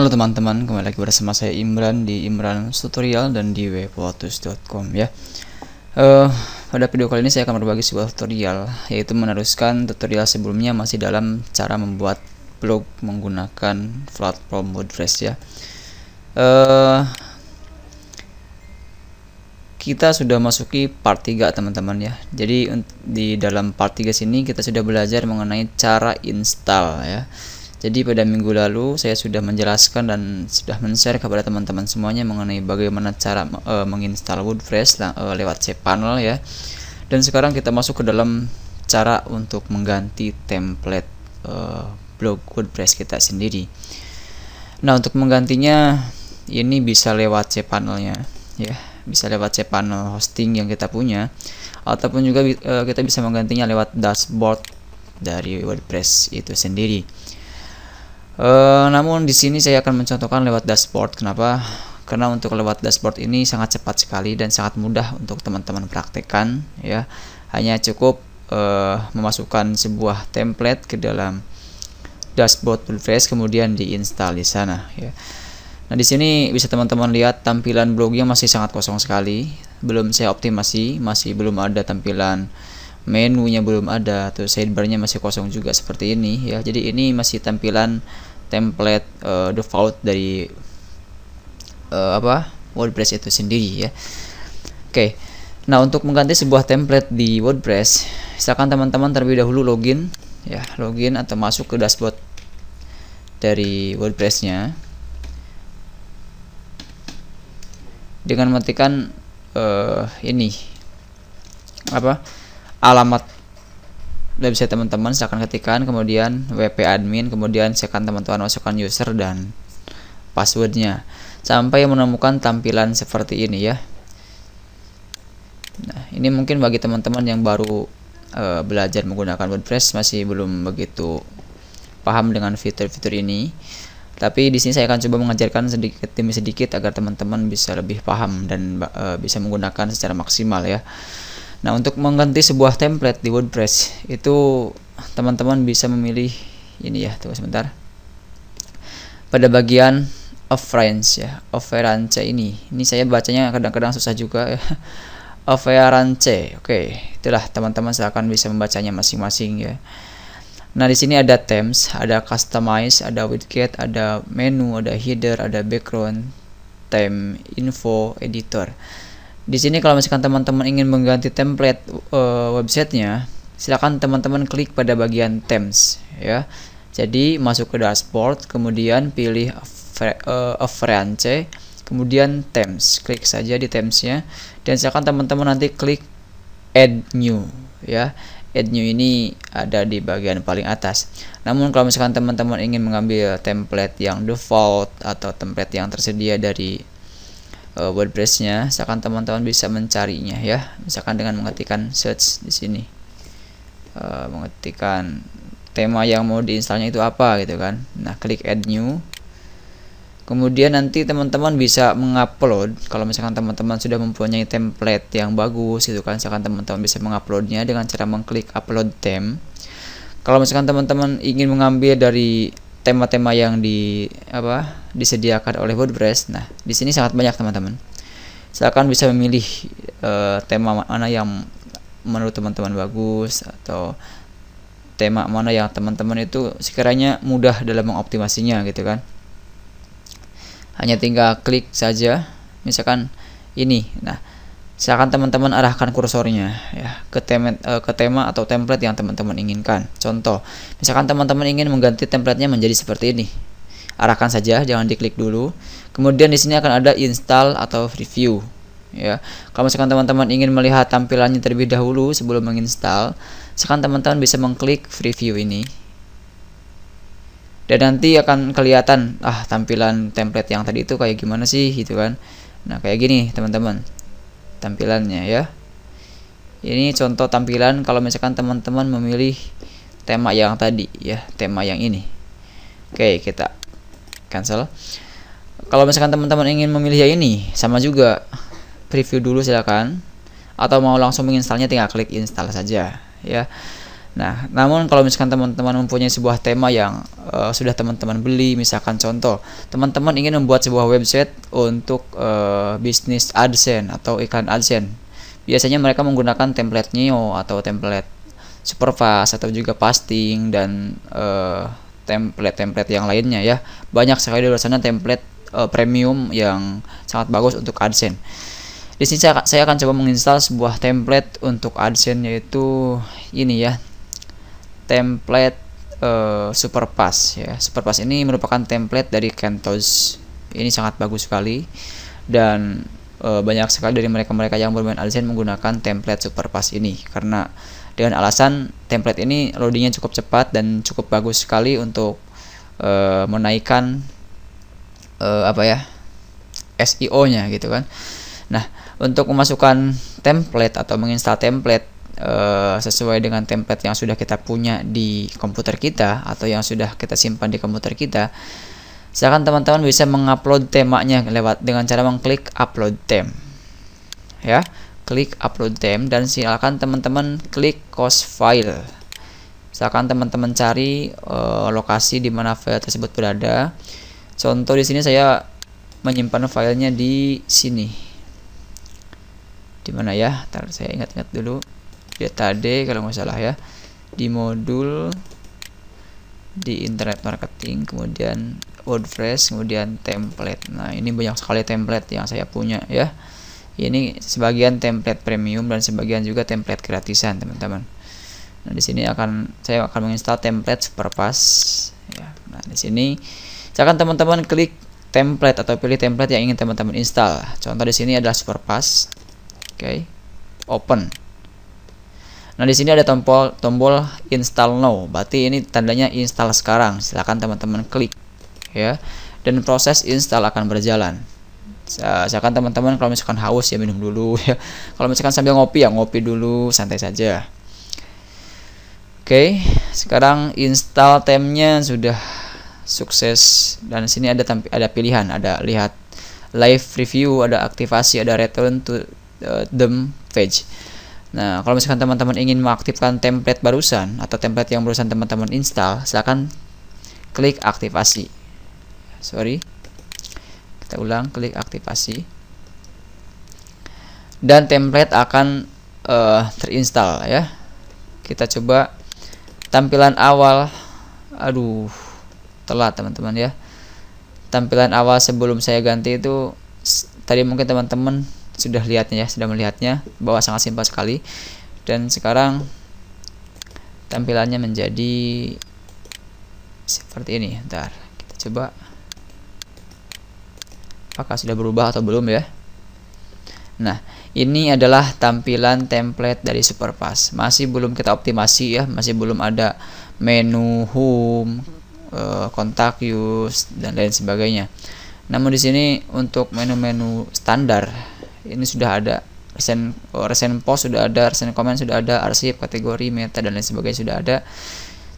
Halo teman-teman, kembali lagi bersama saya Imran di Imran Tutorial dan di webwatus.com ya. Uh, pada video kali ini saya akan berbagi sebuah tutorial yaitu meneruskan tutorial sebelumnya masih dalam cara membuat blog menggunakan platform WordPress ya. Uh, kita sudah masuki part 3 teman-teman ya. Jadi di dalam part 3 sini kita sudah belajar mengenai cara install ya jadi pada minggu lalu saya sudah menjelaskan dan sudah men-share kepada teman-teman semuanya mengenai bagaimana cara e, menginstal WordPress e, eh, lewat cPanel ya. Dan sekarang kita masuk ke dalam cara untuk mengganti template e, blog WordPress kita sendiri. Nah, untuk menggantinya ini bisa lewat cPanelnya ya, bisa lewat cPanel hosting yang kita punya ataupun juga e, kita bisa menggantinya lewat dashboard dari WordPress itu sendiri. Uh, namun di sini saya akan mencontohkan lewat dashboard. Kenapa? Karena untuk lewat dashboard ini sangat cepat sekali dan sangat mudah untuk teman-teman praktekkan ya. Hanya cukup uh, memasukkan sebuah template ke dalam dashboard wordpress kemudian diinstal di sana ya. Nah, di sini bisa teman-teman lihat tampilan blognya masih sangat kosong sekali, belum saya optimasi, masih belum ada tampilan menunya belum ada atau sidebarnya masih kosong juga seperti ini ya jadi ini masih tampilan template uh, default dari uh, apa WordPress itu sendiri ya oke okay. nah untuk mengganti sebuah template di WordPress silakan teman-teman terlebih dahulu login ya login atau masuk ke dashboard dari WordPressnya dengan matikan uh, ini apa alamat website teman-teman saya akan ketikkan kemudian wp admin kemudian saya akan teman-teman masukkan user dan passwordnya sampai menemukan tampilan seperti ini ya nah ini mungkin bagi teman-teman yang baru e, belajar menggunakan WordPress masih belum begitu paham dengan fitur-fitur ini tapi di sini saya akan coba mengajarkan sedikit demi sedikit agar teman-teman bisa lebih paham dan e, bisa menggunakan secara maksimal ya. Nah, untuk mengganti sebuah template di WordPress itu teman-teman bisa memilih ini ya, tunggu sebentar. Pada bagian offerance ya, offerance ini. Ini saya bacanya kadang-kadang susah juga ya. Offerance. Oke, itulah teman-teman silahkan bisa membacanya masing-masing ya. Nah, di sini ada themes, ada customize, ada widget, ada menu, ada header, ada background, theme, info, editor di sini kalau misalkan teman-teman ingin mengganti template uh, websitenya silakan teman-teman klik pada bagian themes ya jadi masuk ke dashboard kemudian pilih a eh, France kemudian themes klik saja di themesnya dan silakan teman-teman nanti klik add new ya add new ini ada di bagian paling atas namun kalau misalkan teman-teman ingin mengambil template yang default atau template yang tersedia dari uh, eh, nya misalkan teman-teman bisa mencarinya ya misalkan dengan mengetikkan search di sini uh, mengetikkan tema yang mau diinstalnya itu apa gitu kan nah klik add new kemudian nanti teman-teman bisa mengupload kalau misalkan teman-teman sudah mempunyai template yang bagus itu kan misalkan teman-teman bisa menguploadnya dengan cara mengklik upload theme. kalau misalkan teman-teman ingin mengambil dari tema-tema yang di apa disediakan oleh WordPress. Nah, di sini sangat banyak teman-teman. Silakan bisa memilih uh, tema mana yang menurut teman-teman bagus atau tema mana yang teman-teman itu sekiranya mudah dalam mengoptimasinya gitu kan. Hanya tinggal klik saja misalkan ini. Nah, Silakan teman-teman arahkan kursornya ya ke tema, eh, ke tema atau template yang teman-teman inginkan. Contoh, misalkan teman-teman ingin mengganti templatenya menjadi seperti ini. Arahkan saja, jangan diklik dulu. Kemudian di sini akan ada install atau review ya. Kalau misalkan teman-teman ingin melihat tampilannya terlebih dahulu sebelum menginstal, sekarang teman-teman bisa mengklik preview ini dan nanti akan kelihatan ah tampilan template yang tadi itu kayak gimana sih gitu kan nah kayak gini teman-teman tampilannya ya ini contoh tampilan kalau misalkan teman-teman memilih tema yang tadi ya tema yang ini oke kita cancel kalau misalkan teman-teman ingin memilih yang ini sama juga preview dulu silakan atau mau langsung menginstalnya tinggal klik install saja ya Nah, namun kalau misalkan teman-teman mempunyai sebuah tema yang uh, sudah teman-teman beli, misalkan contoh, teman-teman ingin membuat sebuah website untuk uh, bisnis AdSense atau iklan AdSense. Biasanya mereka menggunakan template Neo atau template Superfast atau juga Pasting dan uh, template-template yang lainnya ya. Banyak sekali di luar sana template uh, premium yang sangat bagus untuk AdSense. Di sini saya akan coba menginstal sebuah template untuk AdSense yaitu ini ya, template uh, eh, superpass ya. Superpass ini merupakan template dari Kentos Ini sangat bagus sekali dan uh, banyak sekali dari mereka-mereka yang bermain Alizen menggunakan template superpass ini karena dengan alasan template ini loadingnya cukup cepat dan cukup bagus sekali untuk uh, menaikkan uh, apa ya SEO-nya gitu kan. Nah, untuk memasukkan template atau menginstal template Eh, sesuai dengan template yang sudah kita punya di komputer kita atau yang sudah kita simpan di komputer kita silakan teman-teman bisa mengupload temanya lewat dengan cara mengklik upload theme ya klik upload theme dan silakan teman-teman klik cost file silakan teman-teman cari uh, lokasi di mana file tersebut berada contoh di sini saya menyimpan filenya di sini di mana ya? Ntar saya ingat-ingat dulu data d kalau nggak salah ya di modul di internet marketing kemudian WordPress kemudian template nah ini banyak sekali template yang saya punya ya ini sebagian template premium dan sebagian juga template gratisan teman-teman nah di sini akan saya akan menginstal template superpass ya nah di sini akan teman-teman klik template atau pilih template yang ingin teman-teman install. Contoh di sini adalah Superpass. Oke. Okay. Open. Nah, di sini ada tombol tombol install now. Berarti ini tandanya install sekarang. Silakan teman-teman klik ya. Dan proses install akan berjalan. Silakan teman-teman kalau misalkan haus ya minum dulu ya. Kalau misalkan sambil ngopi ya ngopi dulu, santai saja. Oke, sekarang install temnya sudah sukses dan sini ada ada pilihan, ada lihat live review, ada aktivasi, ada return to uh, them page. Nah, kalau misalkan teman-teman ingin mengaktifkan template barusan atau template yang barusan teman-teman install, silakan klik aktivasi. Sorry. Kita ulang, klik aktivasi. Dan template akan uh, terinstall ya. Kita coba tampilan awal. Aduh, telat teman-teman ya. Tampilan awal sebelum saya ganti itu tadi mungkin teman-teman sudah lihatnya ya sudah melihatnya bahwa sangat simpel sekali dan sekarang tampilannya menjadi seperti ini ntar kita coba apakah sudah berubah atau belum ya nah ini adalah tampilan template dari Superpass masih belum kita optimasi ya masih belum ada menu home eh, kontak use dan lain sebagainya namun di sini untuk menu-menu standar ini sudah ada resen oh, resen post sudah ada resen komen sudah ada arsip kategori meta dan lain sebagainya sudah ada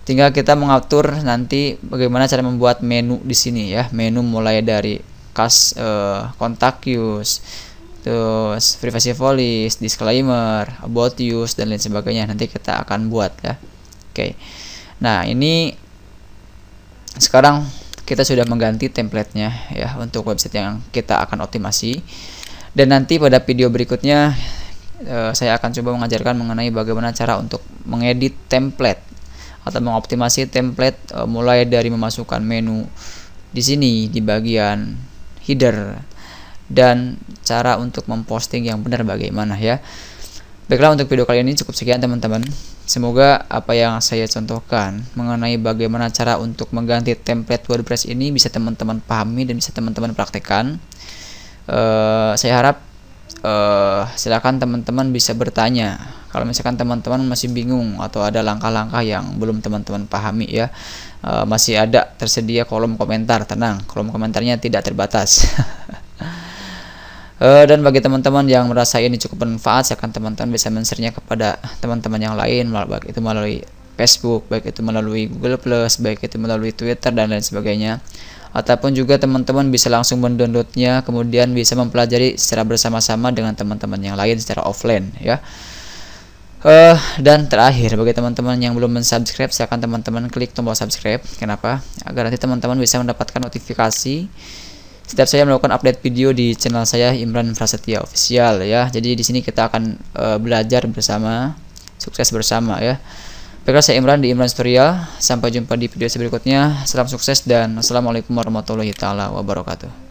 tinggal kita mengatur nanti bagaimana cara membuat menu di sini ya menu mulai dari kas uh, eh, kontak use terus privacy policy disclaimer about use dan lain sebagainya nanti kita akan buat ya oke okay. nah ini sekarang kita sudah mengganti templatenya ya untuk website yang kita akan optimasi dan nanti pada video berikutnya eh, saya akan coba mengajarkan mengenai bagaimana cara untuk mengedit template atau mengoptimasi template eh, mulai dari memasukkan menu di sini di bagian header dan cara untuk memposting yang benar bagaimana ya Baiklah untuk video kali ini cukup sekian teman-teman Semoga apa yang saya contohkan mengenai bagaimana cara untuk mengganti template WordPress ini bisa teman-teman pahami dan bisa teman-teman praktekkan uh, saya harap uh, silakan teman-teman bisa bertanya kalau misalkan teman-teman masih bingung atau ada langkah-langkah yang belum teman-teman pahami ya uh, masih ada tersedia kolom komentar tenang kolom komentarnya tidak terbatas uh, dan bagi teman-teman yang merasa ini cukup bermanfaat silakan teman-teman bisa mensernya kepada teman-teman yang lain baik itu melalui Facebook baik itu melalui Google Plus baik itu melalui Twitter dan lain sebagainya ataupun juga teman-teman bisa langsung mendownloadnya kemudian bisa mempelajari secara bersama-sama dengan teman-teman yang lain secara offline ya Uh, dan terakhir bagi teman-teman yang belum mensubscribe silakan teman-teman klik tombol subscribe kenapa agar nanti teman-teman bisa mendapatkan notifikasi setiap saya melakukan update video di channel saya Imran Frasetya official ya jadi di sini kita akan uh, belajar bersama sukses bersama ya Baiklah saya Imran di Imran Tutorial. Sampai jumpa di video berikutnya. Salam sukses dan Assalamualaikum warahmatullahi wabarakatuh.